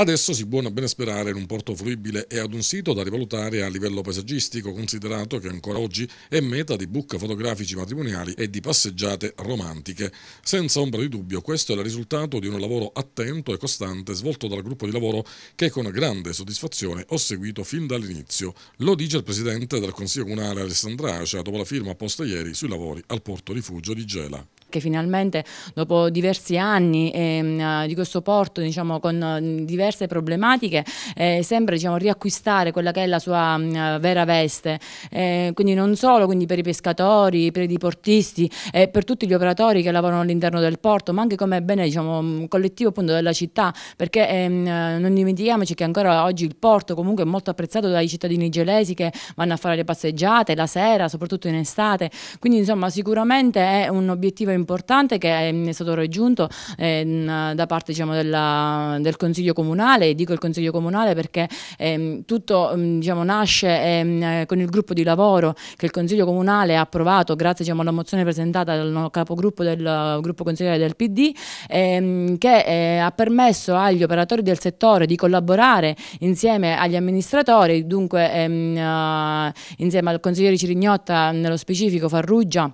Adesso si può ben sperare in un porto fruibile e ad un sito da rivalutare a livello paesaggistico, considerato che ancora oggi è meta di book fotografici matrimoniali e di passeggiate romantiche. Senza ombra di dubbio, questo è il risultato di un lavoro attento e costante svolto dal gruppo di lavoro che con grande soddisfazione ho seguito fin dall'inizio. Lo dice il presidente del Consiglio Comunale Alessandra Acia dopo la firma posta ieri sui lavori al porto rifugio di Gela che finalmente dopo diversi anni ehm, eh, di questo porto diciamo, con eh, diverse problematiche eh, sembra diciamo, riacquistare quella che è la sua mh, mm, eh, vera veste, eh, quindi non solo quindi per i pescatori, per i portisti e eh, per tutti gli operatori che lavorano all'interno del porto, ma anche come bene diciamo, mm, collettivo appunto, della città, perché ehm, non dimentichiamoci che ancora oggi il porto comunque è molto apprezzato dai cittadini gelesi che vanno a fare le passeggiate la sera, soprattutto in estate, quindi insomma sicuramente è un obiettivo importante importante che è stato raggiunto eh, da parte diciamo, della, del Consiglio Comunale, dico il Consiglio Comunale perché eh, tutto mm, diciamo, nasce ehm, con il gruppo di lavoro che il Consiglio Comunale ha approvato grazie diciamo, alla mozione presentata dal capogruppo del gruppo consigliere del PD ehm, che eh, ha permesso agli operatori del settore di collaborare insieme agli amministratori, dunque ehm, insieme al consigliere Cirignotta nello specifico Farrugia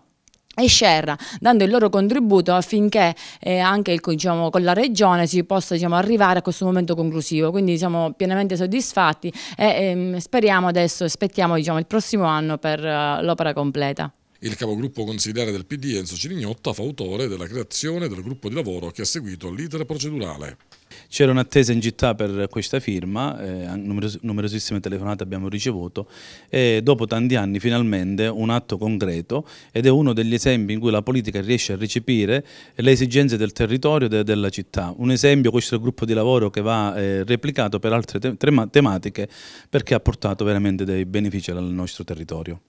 e Sherra, dando il loro contributo affinché eh, anche diciamo, con la Regione si possa diciamo, arrivare a questo momento conclusivo. Quindi siamo pienamente soddisfatti e ehm, speriamo adesso, aspettiamo diciamo, il prossimo anno per uh, l'opera completa. Il capogruppo consigliere del PD Enzo Cirignotta, autore della creazione del gruppo di lavoro che ha seguito l'iter procedurale. C'era un'attesa in città per questa firma, eh, numeros numerosissime telefonate abbiamo ricevuto e dopo tanti anni finalmente un atto concreto ed è uno degli esempi in cui la politica riesce a recepire le esigenze del territorio e de della città. Un esempio questo è il gruppo di lavoro che va eh, replicato per altre te tematiche perché ha portato veramente dei benefici al nostro territorio.